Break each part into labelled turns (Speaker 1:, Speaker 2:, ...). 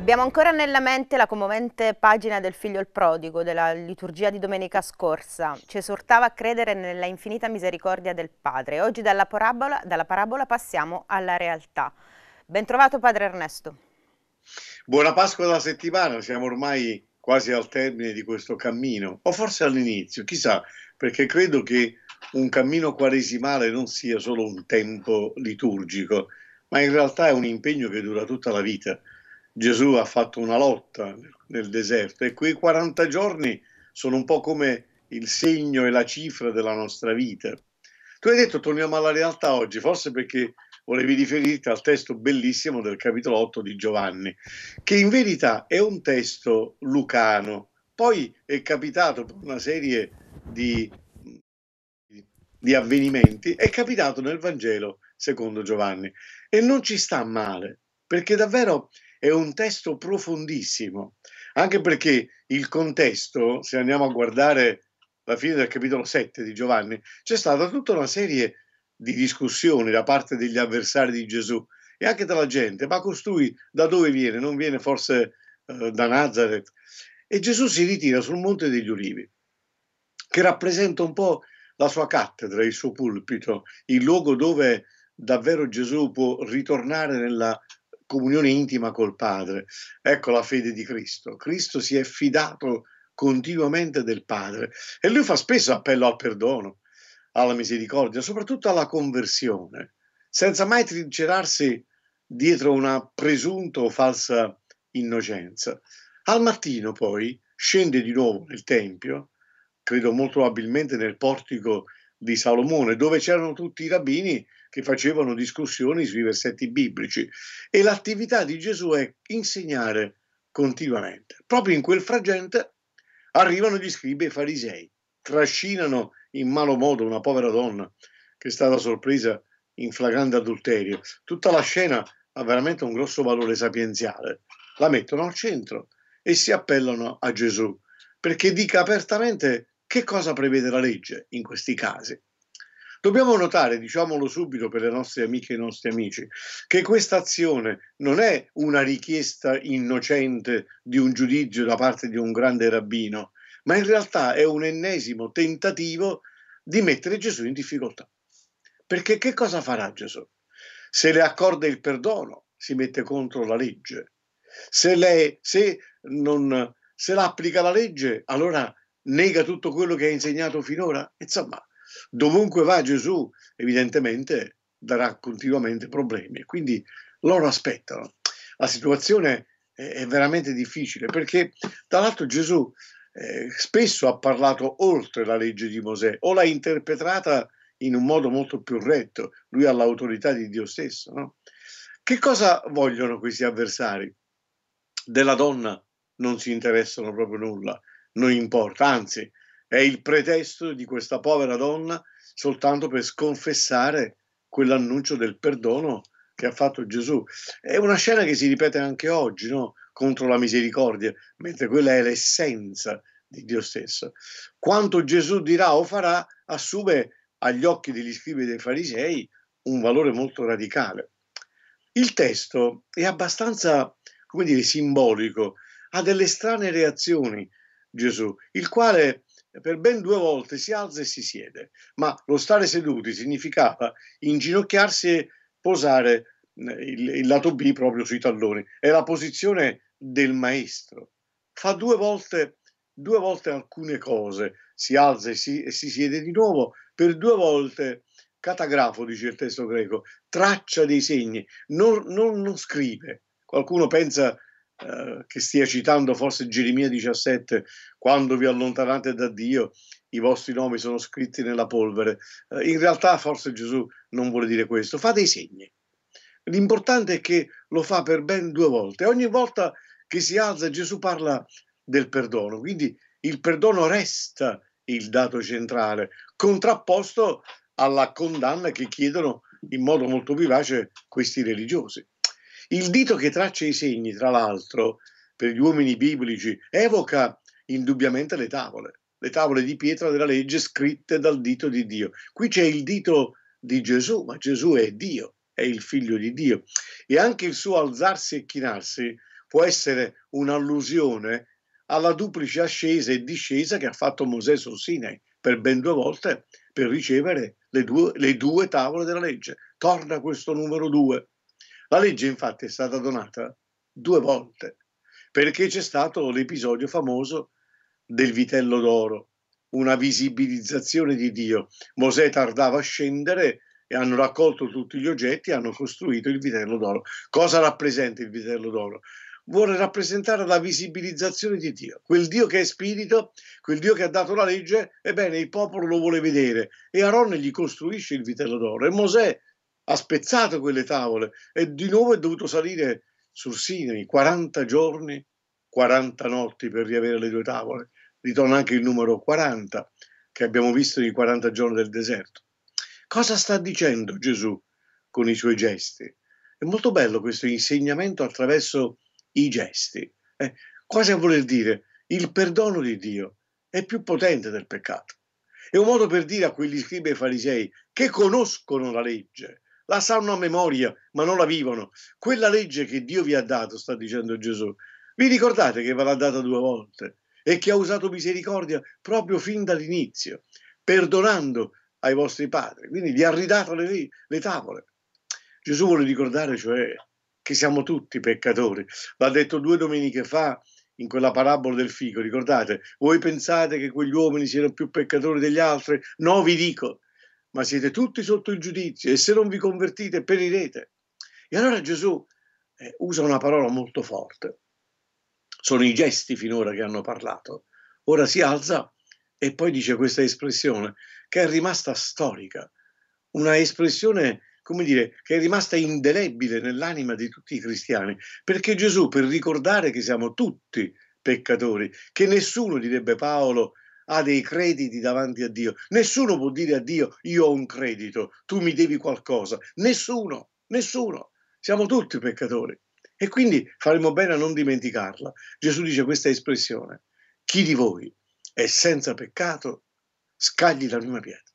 Speaker 1: Abbiamo ancora nella mente la commovente pagina del figlio il prodigo della liturgia di domenica scorsa. Ci esortava a credere nella infinita misericordia del Padre. Oggi dalla parabola, dalla parabola passiamo alla realtà. Bentrovato Padre Ernesto.
Speaker 2: Buona Pasqua della settimana, siamo ormai quasi al termine di questo cammino, o forse all'inizio, chissà, perché credo che un cammino quaresimale non sia solo un tempo liturgico, ma in realtà è un impegno che dura tutta la vita Gesù ha fatto una lotta nel deserto e quei 40 giorni sono un po' come il segno e la cifra della nostra vita. Tu hai detto torniamo alla realtà oggi, forse perché volevi riferirti al testo bellissimo del capitolo 8 di Giovanni, che in verità è un testo lucano. Poi è capitato per una serie di, di avvenimenti, è capitato nel Vangelo secondo Giovanni. E non ci sta male, perché davvero è un testo profondissimo, anche perché il contesto, se andiamo a guardare la fine del capitolo 7 di Giovanni, c'è stata tutta una serie di discussioni da parte degli avversari di Gesù e anche dalla gente, ma costui da dove viene? Non viene forse eh, da Nazareth? E Gesù si ritira sul Monte degli Ulivi, che rappresenta un po' la sua cattedra, il suo pulpito, il luogo dove davvero Gesù può ritornare nella comunione intima col Padre. Ecco la fede di Cristo. Cristo si è fidato continuamente del Padre e lui fa spesso appello al perdono, alla misericordia, soprattutto alla conversione, senza mai trincerarsi dietro una presunta o falsa innocenza. Al mattino poi scende di nuovo nel Tempio, credo molto probabilmente nel portico di Salomone, dove c'erano tutti i rabbini che facevano discussioni sui versetti biblici e l'attività di Gesù è insegnare continuamente. Proprio in quel fragente arrivano gli scribi e i farisei, trascinano in malo modo una povera donna che è stata sorpresa in flagrante adulterio. Tutta la scena ha veramente un grosso valore sapienziale. La mettono al centro e si appellano a Gesù perché dica apertamente che cosa prevede la legge in questi casi. Dobbiamo notare, diciamolo subito per le nostre amiche e i nostri amici, che questa azione non è una richiesta innocente di un giudizio da parte di un grande rabbino, ma in realtà è un ennesimo tentativo di mettere Gesù in difficoltà. Perché che cosa farà Gesù? Se le accorda il perdono, si mette contro la legge. Se, lei, se, non, se la applica la legge, allora nega tutto quello che ha insegnato finora. Insomma, Dovunque va Gesù, evidentemente darà continuamente problemi. Quindi loro aspettano. La situazione è veramente difficile perché, tra l'altro, Gesù eh, spesso ha parlato oltre la legge di Mosè o l'ha interpretata in un modo molto più retto. Lui ha l'autorità di Dio stesso. No? Che cosa vogliono questi avversari? Della donna non si interessano proprio nulla, non importa, anzi, è il pretesto di questa povera donna soltanto per sconfessare quell'annuncio del perdono che ha fatto Gesù. È una scena che si ripete anche oggi, no? contro la misericordia, mentre quella è l'essenza di Dio stesso. Quanto Gesù dirà o farà assume agli occhi degli scribi e dei farisei un valore molto radicale. Il testo è abbastanza, come dire, simbolico, ha delle strane reazioni Gesù, il quale per ben due volte si alza e si siede, ma lo stare seduti significava inginocchiarsi e posare eh, il, il lato B proprio sui talloni. È la posizione del maestro. Fa due volte, due volte alcune cose, si alza e si, e si siede di nuovo, per due volte catagrafo, dice il testo greco, traccia dei segni, non, non, non scrive. Qualcuno pensa eh, che stia citando forse Geremia 17, quando vi allontanate da Dio, i vostri nomi sono scritti nella polvere. Eh, in realtà forse Gesù non vuole dire questo, fa dei segni. L'importante è che lo fa per ben due volte. Ogni volta che si alza Gesù parla del perdono, quindi il perdono resta il dato centrale, contrapposto alla condanna che chiedono in modo molto vivace questi religiosi. Il dito che traccia i segni, tra l'altro, per gli uomini biblici, evoca indubbiamente le tavole, le tavole di pietra della legge scritte dal dito di Dio. Qui c'è il dito di Gesù, ma Gesù è Dio, è il figlio di Dio. E anche il suo alzarsi e chinarsi può essere un'allusione alla duplice ascesa e discesa che ha fatto Mosè sul Sinai per ben due volte per ricevere le due, le due tavole della legge. Torna questo numero due la legge infatti è stata donata due volte perché c'è stato l'episodio famoso del vitello d'oro, una visibilizzazione di Dio. Mosè tardava a scendere e hanno raccolto tutti gli oggetti e hanno costruito il vitello d'oro. Cosa rappresenta il vitello d'oro? Vuole rappresentare la visibilizzazione di Dio, quel Dio che è spirito, quel Dio che ha dato la legge, ebbene il popolo lo vuole vedere e Aaron gli costruisce il vitello d'oro e Mosè ha spezzato quelle tavole e di nuovo è dovuto salire sul Sinai 40 giorni, 40 notti per riavere le due tavole. Ritorna anche il numero 40 che abbiamo visto nei 40 giorni del deserto. Cosa sta dicendo Gesù con i suoi gesti? È molto bello questo insegnamento attraverso i gesti. Eh, a voler dire? Il perdono di Dio è più potente del peccato. È un modo per dire a quegli scribi e farisei che conoscono la legge, la sanno a memoria, ma non la vivono. Quella legge che Dio vi ha dato, sta dicendo Gesù, vi ricordate che ve l'ha data due volte e che ha usato misericordia proprio fin dall'inizio, perdonando ai vostri padri. Quindi gli ha ridato le, le tavole. Gesù vuole ricordare, cioè, che siamo tutti peccatori. L'ha detto due domeniche fa in quella parabola del fico, ricordate? Voi pensate che quegli uomini siano più peccatori degli altri? No, vi dico, ma siete tutti sotto il giudizio e se non vi convertite perirete. E allora Gesù eh, usa una parola molto forte. Sono i gesti finora che hanno parlato. Ora si alza e poi dice questa espressione che è rimasta storica, una espressione, come dire, che è rimasta indelebile nell'anima di tutti i cristiani, perché Gesù, per ricordare che siamo tutti peccatori, che nessuno, direbbe Paolo, ha dei crediti davanti a Dio. Nessuno può dire a Dio io ho un credito, tu mi devi qualcosa. Nessuno, nessuno. Siamo tutti peccatori. E quindi faremo bene a non dimenticarla. Gesù dice questa espressione. Chi di voi è senza peccato, scagli la prima pietra.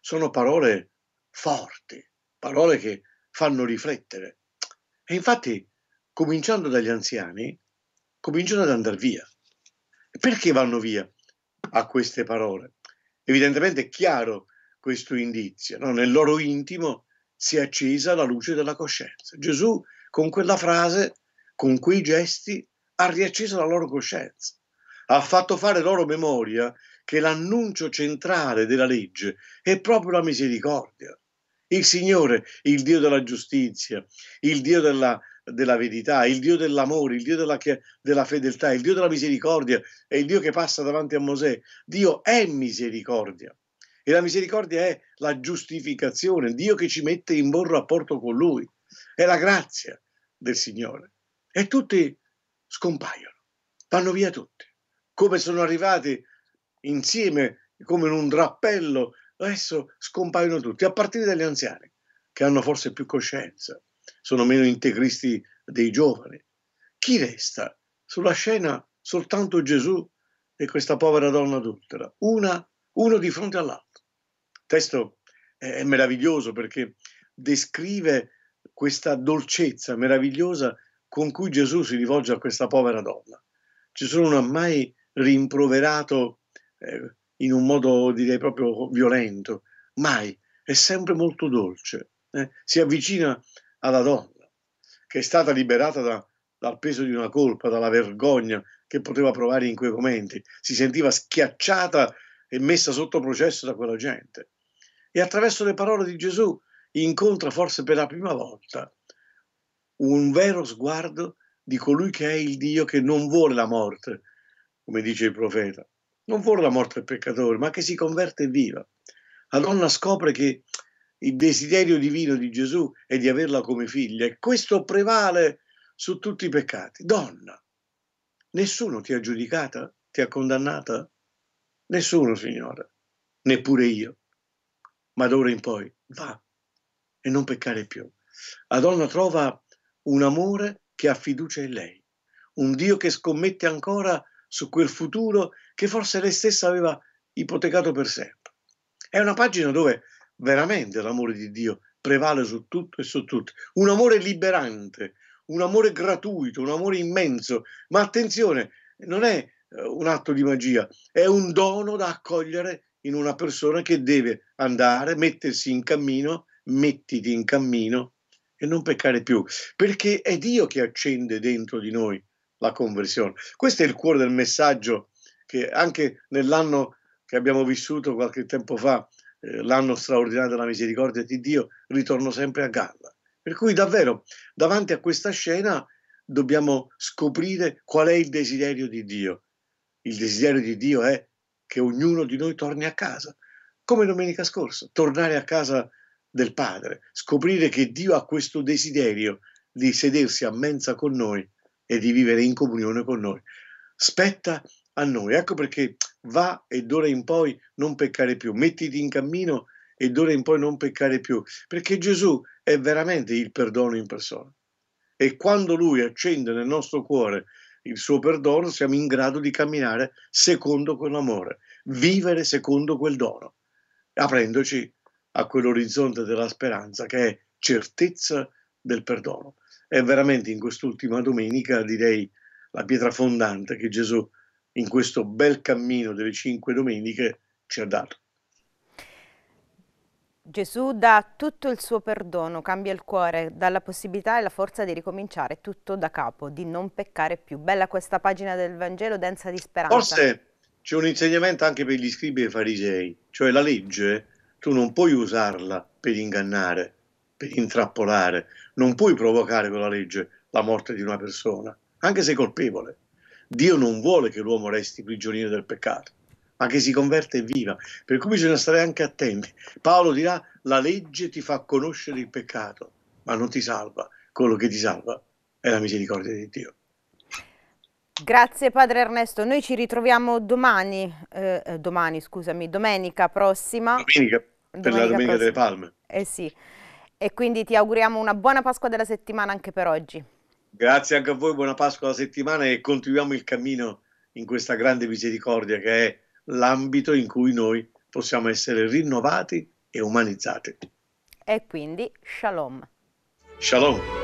Speaker 2: Sono parole forti, parole che fanno riflettere. E infatti, cominciando dagli anziani, cominciano ad andare via. Perché vanno via? a queste parole. Evidentemente è chiaro questo indizio, no? nel loro intimo si è accesa la luce della coscienza. Gesù con quella frase, con quei gesti, ha riacceso la loro coscienza, ha fatto fare loro memoria che l'annuncio centrale della legge è proprio la misericordia. Il Signore, il Dio della giustizia, il Dio della della verità, il Dio dell'amore, il Dio della, della, fedeltà, il Dio della misericordia, è il Dio che passa davanti a Mosè. Dio è misericordia e la misericordia è la giustificazione, il Dio che ci mette in buon rapporto con Lui, è la grazia del Signore. E tutti scompaiono, vanno via tutti, come sono arrivati insieme, come in un drappello, adesso scompaiono tutti, a partire dagli anziani, che hanno forse più coscienza sono meno integristi dei giovani. Chi resta? Sulla scena soltanto Gesù e questa povera donna adultera, una, uno di fronte all'altro. Il testo è meraviglioso perché descrive questa dolcezza meravigliosa con cui Gesù si rivolge a questa povera donna. Gesù non ha mai rimproverato eh, in un modo direi proprio violento, mai, è sempre molto dolce. Eh? Si avvicina alla donna, che è stata liberata da, dal peso di una colpa, dalla vergogna che poteva provare in quei momenti, si sentiva schiacciata e messa sotto processo da quella gente. E attraverso le parole di Gesù incontra forse per la prima volta un vero sguardo di colui che è il Dio che non vuole la morte, come dice il profeta, non vuole la morte del peccatore, ma che si converte e viva. La donna scopre che il desiderio divino di Gesù è di averla come figlia e questo prevale su tutti i peccati. Donna, nessuno ti ha giudicata, ti ha condannata? Nessuno, Signore, neppure io. Ma d'ora in poi va e non peccare più. La donna trova un amore che ha fiducia in lei, un Dio che scommette ancora su quel futuro che forse lei stessa aveva ipotecato per sempre. È una pagina dove veramente l'amore di Dio prevale su tutto e su tutto. Un amore liberante, un amore gratuito, un amore immenso. Ma attenzione, non è eh, un atto di magia, è un dono da accogliere in una persona che deve andare, mettersi in cammino, mettiti in cammino e non peccare più, perché è Dio che accende dentro di noi la conversione. Questo è il cuore del messaggio che anche nell'anno che abbiamo vissuto qualche tempo fa eh, l'anno straordinario della misericordia di Dio, ritorno sempre a galla. Per cui davvero davanti a questa scena dobbiamo scoprire qual è il desiderio di Dio. Il desiderio di Dio è che ognuno di noi torni a casa, come domenica scorsa, tornare a casa del Padre, scoprire che Dio ha questo desiderio di sedersi a mensa con noi e di vivere in comunione con noi. Spetta a noi. Ecco perché va e d'ora in poi non peccare più, mettiti in cammino e d'ora in poi non peccare più, perché Gesù è veramente il perdono in persona. E quando lui accende nel nostro cuore il suo perdono, siamo in grado di camminare secondo quell'amore, vivere secondo quel dono, aprendoci a quell'orizzonte della speranza che è certezza del perdono. È veramente in quest'ultima domenica, direi, la pietra fondante che Gesù ha in questo bel cammino delle cinque domeniche ci ha dato.
Speaker 1: Gesù dà tutto il suo perdono, cambia il cuore, dà la possibilità e la forza di ricominciare tutto da capo, di non peccare più. Bella questa pagina del Vangelo densa di speranza. Forse
Speaker 2: c'è un insegnamento anche per gli scribi e i farisei, cioè la legge tu non puoi usarla per ingannare, per intrappolare, non puoi provocare con la legge la morte di una persona, anche se colpevole. Dio non vuole che l'uomo resti prigioniero del peccato, ma che si converta e viva. Per cui bisogna stare anche attenti. Paolo dirà, la legge ti fa conoscere il peccato, ma non ti salva. Quello che ti salva è la misericordia di Dio.
Speaker 1: Grazie padre Ernesto, noi ci ritroviamo domani, eh, eh domani scusami, domenica prossima.
Speaker 2: Domenica, per domenica la Domenica prossima. delle Palme.
Speaker 1: Eh sì, e quindi ti auguriamo una buona Pasqua della settimana anche per oggi.
Speaker 2: Grazie anche a voi, buona Pasqua la settimana e continuiamo il cammino in questa grande misericordia che è l'ambito in cui noi possiamo essere rinnovati e umanizzati.
Speaker 1: E quindi shalom.
Speaker 2: Shalom.